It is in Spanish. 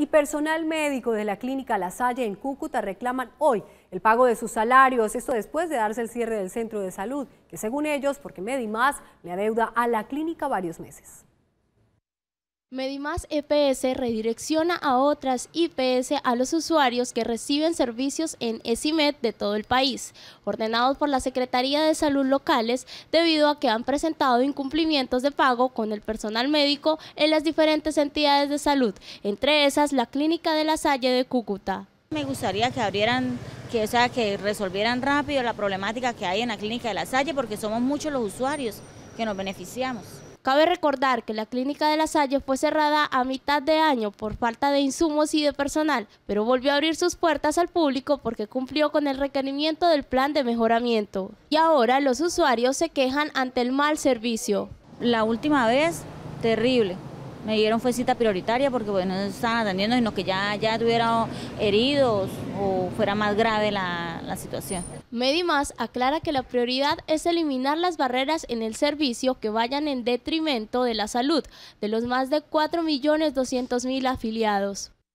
y personal médico de la clínica La Salle en Cúcuta reclaman hoy el pago de sus salarios, esto después de darse el cierre del centro de salud, que según ellos, porque Medimás, le adeuda a la clínica varios meses. Medimás EPS redirecciona a otras IPS a los usuarios que reciben servicios en ESIMED de todo el país, ordenados por la Secretaría de Salud locales debido a que han presentado incumplimientos de pago con el personal médico en las diferentes entidades de salud, entre esas la Clínica de la Salle de Cúcuta. Me gustaría que abrieran, que, que resolvieran rápido la problemática que hay en la Clínica de la Salle porque somos muchos los usuarios que nos beneficiamos. Cabe recordar que la clínica de La Salle fue cerrada a mitad de año por falta de insumos y de personal, pero volvió a abrir sus puertas al público porque cumplió con el requerimiento del plan de mejoramiento. Y ahora los usuarios se quejan ante el mal servicio. La última vez, terrible. Me dieron fue cita prioritaria porque bueno, estaban atendiendo, sino que ya, ya heridos o fuera más grave la situación. Medimas aclara que la prioridad es eliminar las barreras en el servicio que vayan en detrimento de la salud de los más de 4.200.000 afiliados.